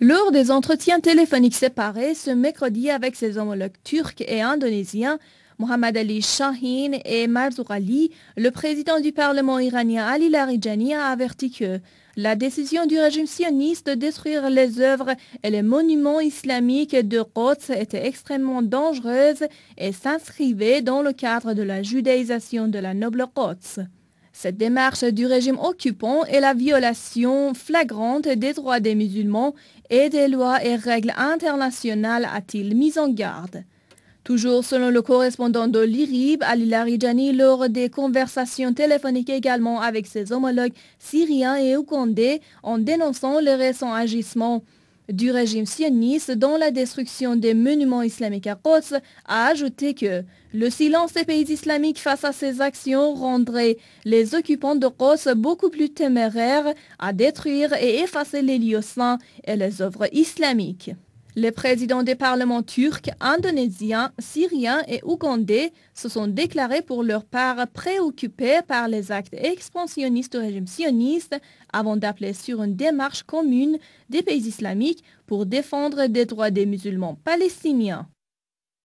Lors des entretiens téléphoniques séparés ce mercredi avec ses homologues turcs et indonésiens, Mohammad Ali Shahin et Mazur Ali, le président du Parlement iranien Ali Larijani a averti que la décision du régime sioniste de détruire les œuvres et les monuments islamiques de Qods était extrêmement dangereuse et s'inscrivait dans le cadre de la judaïsation de la noble Qods ». Cette démarche du régime occupant est la violation flagrante des droits des musulmans et des lois et règles internationales, a-t-il mis en garde. Toujours selon le correspondant de l'IRIB, Ali Larijani, lors des conversations téléphoniques également avec ses homologues syriens et ougandais en dénonçant les récents agissements du régime sioniste dans la destruction des monuments islamiques à Qods a ajouté que le silence des pays islamiques face à ces actions rendrait les occupants de Qods beaucoup plus téméraires à détruire et effacer les lieux saints et les œuvres islamiques. Les présidents des parlements turcs, indonésiens, syriens et ougandais se sont déclarés pour leur part préoccupés par les actes expansionnistes du régime sioniste avant d'appeler sur une démarche commune des pays islamiques pour défendre les droits des musulmans palestiniens.